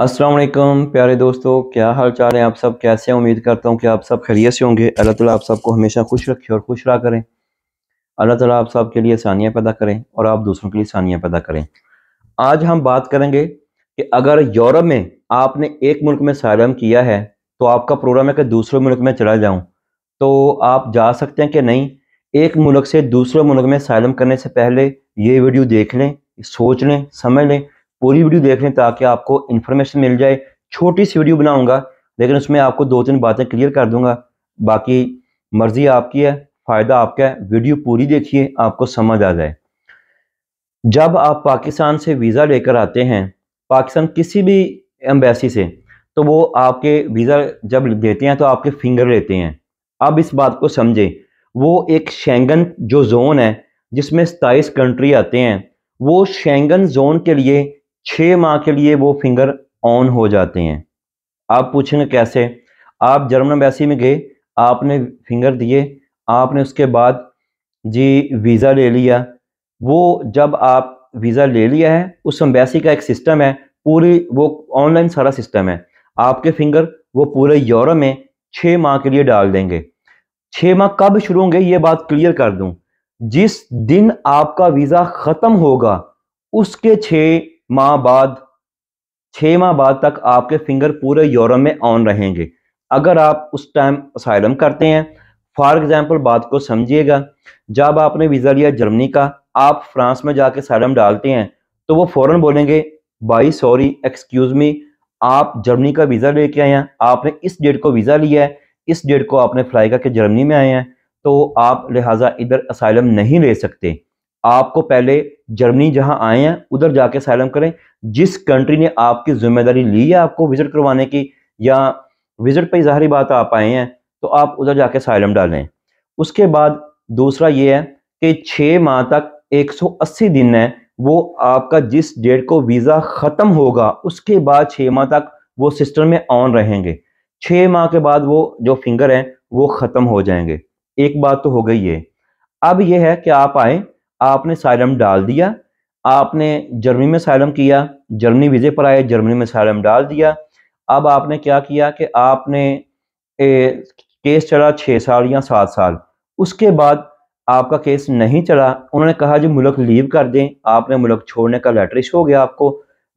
अस्सलाम वालेकुम प्यारे दोस्तों क्या हाल चाल है आप सब कैसे उम्मीद करता हूँ कि आप सब खैरियत से होंगे अल्लाह ताला आप सबको हमेशा खुश रखे और खुश रहा करें अल्लाह ताला आप सब के लिए आसानियाँ पैदा करें और आप दूसरों के लिए आसानियाँ पैदा करें आज हम बात करेंगे कि अगर यूरोप में आपने एक मुल्क में सालम किया है तो आपका प्रोग्राम है कि दूसरे मुल्क में चला जाऊँ तो आप जा सकते हैं कि नहीं एक मुल्क से दूसरे मुल्क में सालम करने से पहले ये वीडियो देख लें सोच लें समझ लें पूरी वीडियो देख लें ताकि आपको इन्फॉर्मेशन मिल जाए छोटी सी वीडियो बनाऊंगा लेकिन उसमें आपको दो तीन बातें क्लियर कर दूंगा बाकी मर्जी आपकी है फ़ायदा आपका है वीडियो पूरी देखिए आपको समझ आ जाए जब आप पाकिस्तान से वीज़ा लेकर आते हैं पाकिस्तान किसी भी एम्बेसी से तो वो आपके वीज़ा जब देते हैं तो आपके फिंगर लेते हैं अब इस बात को समझें वो एक शेंगन जो जोन है जिसमें सताइस कंट्री आते हैं वो शेंगन जोन के लिए छः माह के लिए वो फिंगर ऑन हो जाते हैं आप पूछेंगे कैसे आप जर्मन अम्बेसी में गए आपने फिंगर दिए आपने उसके बाद जी वीज़ा ले लिया वो जब आप वीज़ा ले लिया है उस अम्बेसी का एक सिस्टम है पूरी वो ऑनलाइन सारा सिस्टम है आपके फिंगर वो पूरे यूरोप में छः माह के लिए डाल देंगे छः माह कब शुरू होंगे ये बात क्लियर कर दूँ जिस दिन आपका वीज़ा ख़त्म होगा उसके छः माह बाद छः माह बाद तक आपके फिंगर पूरे यूरोप में ऑन रहेंगे अगर आप उस टाइम असाइलम करते हैं फॉर एग्ज़ाम्पल बात को समझिएगा जब आपने वीज़ा लिया जर्मनी का आप फ्रांस में जाके साइलम डालते हैं तो वो फ़ौर बोलेंगे बाई सॉरी एक्सक्यूज़ मी आप जर्मनी का वीज़ा लेके आए हैं आपने इस डेट को वीज़ा लिया है इस डेट को आपने फ्लाई करके जर्मनी में आए हैं तो आप लिहाजा इधर असाइलम नहीं ले सकते आपको पहले जर्मनी जहां आए हैं उधर जाके सैलम करें जिस कंट्री ने आपकी जिम्मेदारी ली है आपको विजिट करवाने की या विजिट पर ज़ाहरी बात आप आए हैं तो आप उधर जाके सैलम डालें उसके बाद दूसरा ये है कि छः माह तक 180 दिन है वो आपका जिस डेट को वीज़ा ख़त्म होगा उसके बाद छः माह तक वो सिस्टम में ऑन रहेंगे छः माह के बाद वो जो फिंगर हैं वो ख़त्म हो जाएंगे एक बात तो हो गई ये अब ये है कि आप आए आपने साइलम डाल दिया आपने जर्मनी में साइलम किया जर्मनी वीज़े पर आए जर्मनी में साइलम डाल दिया अब आपने क्या किया कि आपने ए, केस चला छः साल या सात साल उसके बाद आपका केस नहीं चला उन्होंने कहा जी मुल्क लीव कर दें आपने मुल्क छोड़ने का लेटर हो गया आपको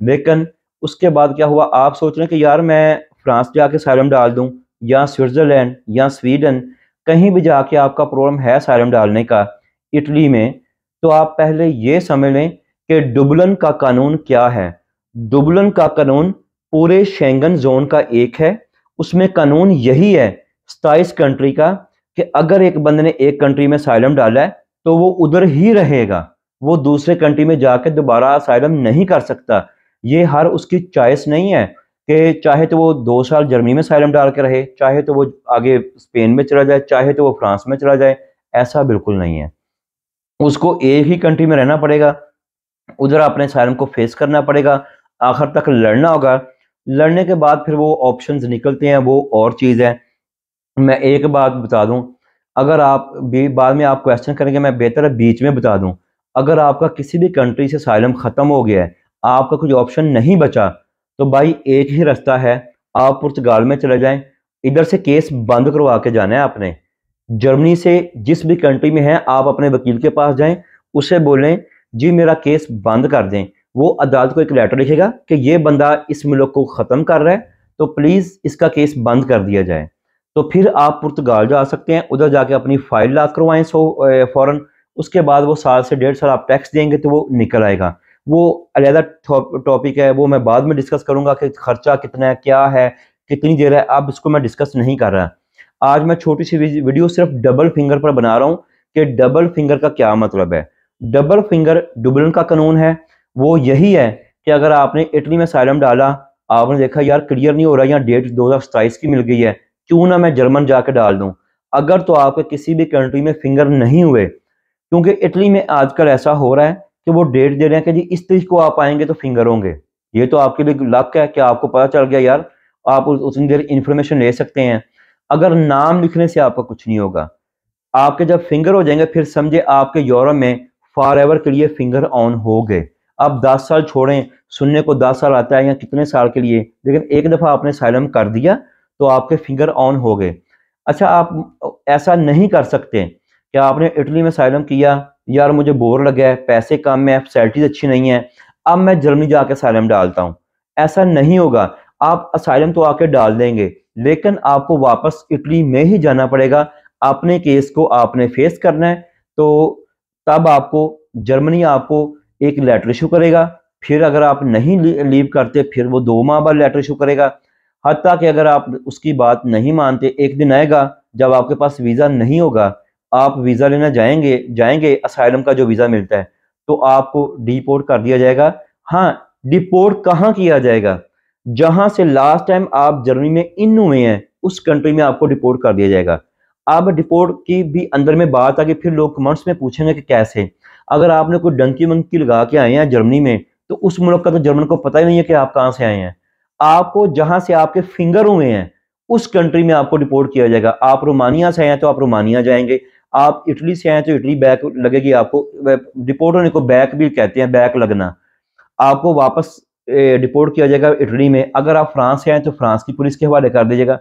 लेकिन उसके बाद क्या हुआ आप सोच रहे हैं कि यार मैं फ्रांस जाके साइलम डाल दूं या स्विट्ज़रलैंड या स्वीडन कहीं भी जाके आपका प्रॉब्लम है साइलम डालने का इटली में तो आप पहले ये समझ लें कि डुबलन का कानून क्या है डुबलन का कानून पूरे शेंगन जोन का एक है उसमें कानून यही है सताइस कंट्री का कि अगर एक बंदे ने एक कंट्री में साइलम डाला है तो वो उधर ही रहेगा वो दूसरे कंट्री में जाकर दोबारा साइलम नहीं कर सकता ये हर उसकी चॉइस नहीं है कि चाहे तो वो दो साल जर्मनी में साइलम डाल के रहे चाहे तो वो आगे स्पेन में चला जाए चाहे तो वो फ्रांस में चला जाए ऐसा बिल्कुल नहीं है उसको एक ही कंट्री में रहना पड़ेगा उधर अपने साइरम को फेस करना पड़ेगा आखिर तक लड़ना होगा लड़ने के बाद फिर वो ऑप्शंस निकलते हैं वो और चीज़ है मैं एक बात बता दूं अगर आप भी बाद में आप क्वेश्चन करेंगे मैं बेहतर है बीच में बता दूं अगर आपका किसी भी कंट्री से साइलम ख़त्म हो गया है आपका कुछ ऑप्शन नहीं बचा तो भाई एक ही रास्ता है आप पुर्तगाल में चले जाएं इधर से केस बंद करवा के जाना है आपने जर्मनी से जिस भी कंट्री में है आप अपने वकील के पास जाएं उसे बोलें जी मेरा केस बंद कर दें वो अदालत को एक लेटर लिखेगा कि ये बंदा इस मुल्क को ख़त्म कर रहा है तो प्लीज़ इसका केस बंद कर दिया जाए तो फिर आप पुर्तगाल जा सकते हैं उधर जाके अपनी फाइल ला करवाएं सो फ़ौर उसके बाद वो साल से डेढ़ साल आप टैक्स देंगे तो वो निकल आएगा वो अलहदा टॉपिक है वो मैं बाद में डिस्कस करूँगा कि खर्चा कितना है क्या है कितनी देर है अब इसको मैं डिस्कस नहीं कर रहा आज मैं छोटी सी वीडियो सिर्फ डबल फिंगर पर बना रहा हूं कि डबल फिंगर का क्या मतलब है डबल फिंगर डुबलन का कानून है वो यही है कि अगर आपने इटली में साइलम डाला आपने देखा यार क्लियर नहीं हो रहा या डेट दो की मिल गई है क्यों ना मैं जर्मन जाके डाल दूं अगर तो आपके किसी भी कंट्री में फिंगर नहीं हुए क्योंकि इटली में आजकल ऐसा हो रहा है कि वो डेट दे रहे हैं कि जी इस तरीके को आप आएंगे तो फिंगर होंगे ये तो आपके लिए लक है कि आपको पता चल गया यार आप उतनी देर इन्फॉर्मेशन ले सकते हैं अगर नाम लिखने से आपका कुछ नहीं होगा आपके जब फिंगर हो जाएंगे फिर समझे आपके यूरोप में फॉर एवर के लिए फिंगर ऑन हो गए आप दस साल छोड़ें सुनने को दस साल आता है या कितने साल के लिए लेकिन एक दफ़ा आपने साइलम कर दिया तो आपके फिंगर ऑन हो गए अच्छा आप ऐसा नहीं कर सकते कि आपने इटली में साइलम किया यार मुझे बोर लग गया है पैसे कम है फैसिलिटीज़ अच्छी नहीं है अब मैं जर्मनी जाके साइलम डालता हूँ ऐसा नहीं होगा आप असाइलम तो आके डाल देंगे लेकिन आपको वापस इटली में ही जाना पड़ेगा अपने केस को आपने फेस करना है तो तब आपको जर्मनी आपको एक लेटर इशू करेगा फिर अगर आप नहीं लीव करते फिर वो दो माह बाद लेटर इशू करेगा हत्या कि अगर आप उसकी बात नहीं मानते एक दिन आएगा जब आपके पास वीज़ा नहीं होगा आप वीज़ा लेना जाएंगे जाएंगे असाइलम का जो वीज़ा मिलता है तो आपको डिपोर्ट कर दिया जाएगा हाँ डिपोर्ट कहाँ किया जाएगा जहां से लास्ट टाइम आप जर्मनी में इन हुए हैं उस कंट्री में आपको डिपोर्ट कर दिया जाएगा अब डिपोर्ट की भी अंदर में बात आ फिर लोग कमेंट्स में पूछेंगे कि कैसे अगर आपने कोई डंकी वंकी लगा के आए हैं जर्मनी में तो उस मुल्क का तो जर्मन को पता ही नहीं है कि आप कहाँ से आए हैं आपको जहां से आपके फिंगर हुए हैं उस कंट्री में आपको डिपोर्ट किया जाएगा आप रोमानिया से आए हैं तो आप रोमानिया जाएंगे आप इटली से आए तो इटली बैक लगेगी आपको डिपोर्ट होने को बैक भी कहते हैं बैक लगना आपको वापस डिपोर्ट किया जाएगा इटली में अगर आप फ्रांस से आए तो फ्रांस की पुलिस के हवाले कर दीजिएगा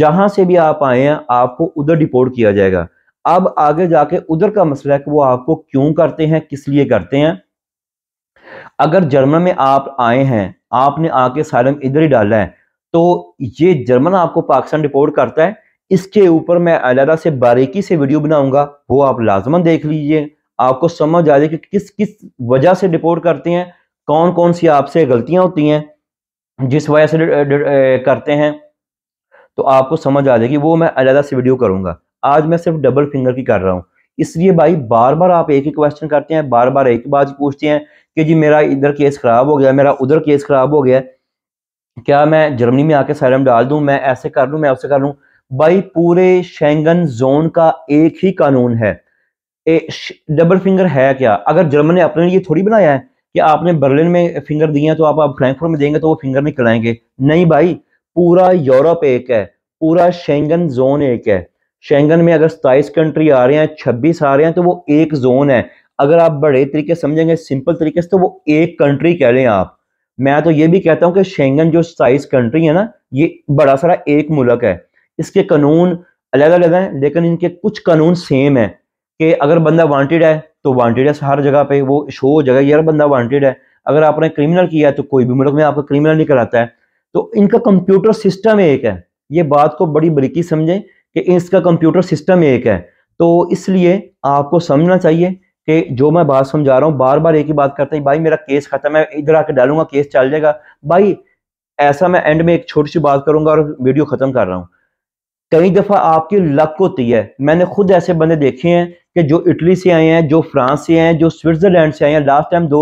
जहां से भी आप आए हैं आपको उधर डिपोर्ट किया जाएगा अब आगे जाके उधर का मसला है कि वो आपको क्यों करते हैं किस लिए करते हैं अगर जर्मन में आप आए हैं आपने आके सालम इधर ही डाला है तो ये जर्मन आपको पाकिस्तान डिपोर्ट करता है इसके ऊपर मैं अलहदा से बारीकी से वीडियो बनाऊंगा वो आप लाजमन देख लीजिए आपको समझ आ जाए कि किस किस वजह से डिपोर्ट करते हैं कौन कौन सी आपसे गलतियां होती हैं जिस वजह से करते हैं तो आपको समझ आ जाएगी वो मैं अलहदा से वीडियो करूंगा आज मैं सिर्फ डबल फिंगर की कर रहा हूँ इसलिए भाई बार बार आप एक ही क्वेश्चन करते हैं बार बार एक ही बात पूछते हैं कि जी मेरा इधर केस ख़राब हो गया मेरा उधर केस ख़राब हो गया क्या मैं जर्मनी में आके सैलम डाल दूं मैं ऐसे कर लूं मैं उसे कर लूं भाई पूरे शेंगन जोन का एक ही कानून है ए, डबल फिंगर है क्या अगर जर्मन ने अपने लिए थोड़ी बनाया है कि आपने बर्लिन में फिंगर दिए हैं तो आप आप फ्रैंकफर्ट में देंगे तो वो फिंगर नहीं कराएंगे नहीं भाई पूरा यूरोप एक है पूरा शेंगन जोन एक है शेंगन में अगर सताइस कंट्री आ रहे हैं छब्बीस आ रहे हैं तो वो एक जोन है अगर आप बड़े तरीके समझेंगे सिंपल तरीके से तो वो एक कंट्री कह लें आप मैं तो ये भी कहता हूँ कि शेंगन जो साइज कंट्री है ना ये बड़ा सारा एक मुल्क है इसके कानून अलग अलग हैं लेकिन इनके कुछ कानून सेम है कि अगर बंदा वांटेड है तो वांटेड है हर जगह पे वो शो हो जाएगा यार बंदा वांटेड है अगर आपने क्रिमिनल किया है तो कोई भी मुल्क मतलब में आपका क्रिमिनल नहीं आता है तो इनका कंप्यूटर सिस्टम एक है ये बात को बड़ी बरीकी समझें कि इसका कंप्यूटर सिस्टम एक है तो इसलिए आपको समझना चाहिए कि जो मैं बात समझा रहा हूँ बार बार एक ही बात करता है भाई मेरा केस खत्म है इधर आके डालूंगा केस चल जाएगा भाई ऐसा मैं एंड में एक छोटी सी बात करूंगा और वीडियो खत्म कर रहा हूँ कई दफ़ा आपकी लक होती है मैंने खुद ऐसे बंदे देखे हैं कि जो इटली से आए हैं जो फ्रांस से आए हैं जो स्विट्ज़रलैंड से आए हैं लास्ट टाइम दो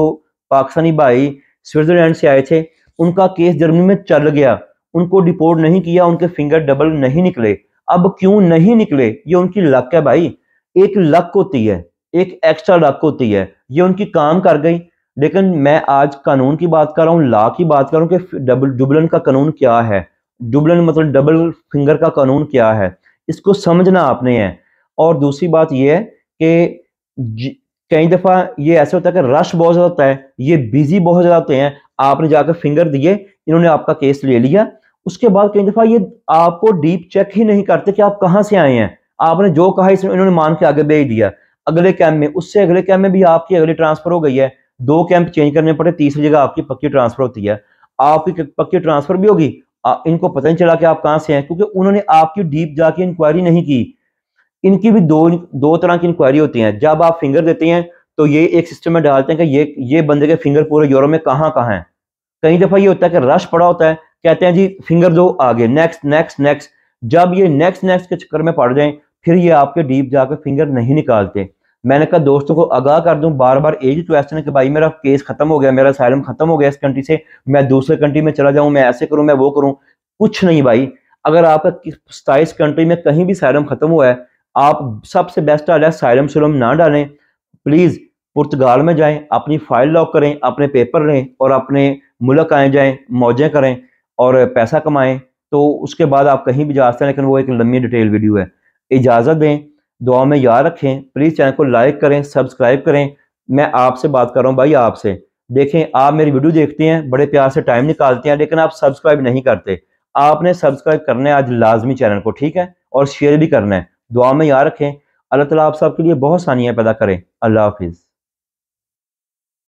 पाकिस्तानी भाई स्विट्ज़रलैंड से आए थे उनका केस जर्मनी में चल गया उनको डिपोर्ट नहीं किया उनके फिंगर डबल नहीं निकले अब क्यों नहीं निकले ये उनकी लक है भाई एक लक होती है एक एक्स्ट्रा लक होती है ये उनकी काम कर गई लेकिन मैं आज कानून की बात कर रहा हूँ लॉ की बात कर रहा हूँ कि डबल डुबलन का कानून क्या है डुबलन मतलब डबल फिंगर का कानून क्या है इसको समझना आपने है और दूसरी बात यह है कि कई दफा ये ऐसे होता है कि रश बहुत ज्यादा होता है ये बिजी बहुत ज्यादा होते हैं आपने जाकर फिंगर दिए इन्होंने आपका केस ले लिया उसके बाद कई दफा ये आपको डीप चेक ही नहीं करते कि आप कहाँ से आए हैं आपने जो कहा इन्होंने मान के आगे भेज दिया अगले कैंप में उससे अगले कैंप में भी आपकी अगली ट्रांसफर हो गई है दो कैंप चेंज करने पड़े तीसरी जगह आपकी पक्की ट्रांसफर होती है आपकी पक्की ट्रांसफर भी होगी इनको पता नहीं चला कि आप कहाँ से हैं क्योंकि उन्होंने आपकी डीप जाके इंक्वायरी नहीं की इनकी भी दो दो तरह की इंक्वायरी होती है जब आप फिंगर देते हैं तो ये एक सिस्टम में डालते हैं कि ये ये बंदे के फिंगर पूरे यूरोप में कहाँ कहाँ हैं कई दफ़ा ये होता है कि रश पड़ा होता है कहते हैं जी फिंगर दो आगे नेक्स्ट नेक्स्ट नेक्स्ट जब ये नेक्स्ट नेक्स्ट के चक्कर में पड़ जाए फिर ये आपके डीप जाकर फिंगर नहीं निकालते मैंने कहा दोस्तों को आगाह कर दूं बार बार एज क्वेश्चन है कि भाई मेरा केस खत्म हो गया मेरा साइलम खत्म हो गया इस कंट्री से मैं दूसरे कंट्री में चला जाऊं मैं ऐसे करूं मैं वो करूं कुछ नहीं भाई अगर आपका सताइस कंट्री में कहीं भी साइलम खत्म हुआ है आप सबसे बेस्ट आ रहा है साइलम सुलम ना डालें प्लीज़ पुर्तगाल में जाएं अपनी फाइल लॉक करें अपने पेपर लें और अपने मुल्क आए जाएं मौजें करें और पैसा कमाएं तो उसके बाद आप कहीं भी जा सकते हैं लेकिन वो एक लंबी डिटेल वीडियो है इजाज़त दें दुआ में याद रखें प्लीज़ चैनल को लाइक करें सब्सक्राइब करें मैं आपसे बात कर रहा हूँ भाई आपसे देखें आप मेरी वीडियो देखते हैं बड़े प्यार से टाइम निकालते हैं लेकिन आप सब्सक्राइब नहीं करते आपने सब्सक्राइब करना है आज लाजमी चैनल को ठीक है और शेयर भी करना है दुआ में याद रखें अल्लाह ताला आप सबके लिए बहुत सानियाँ पैदा करें अल्लाह हाफिज़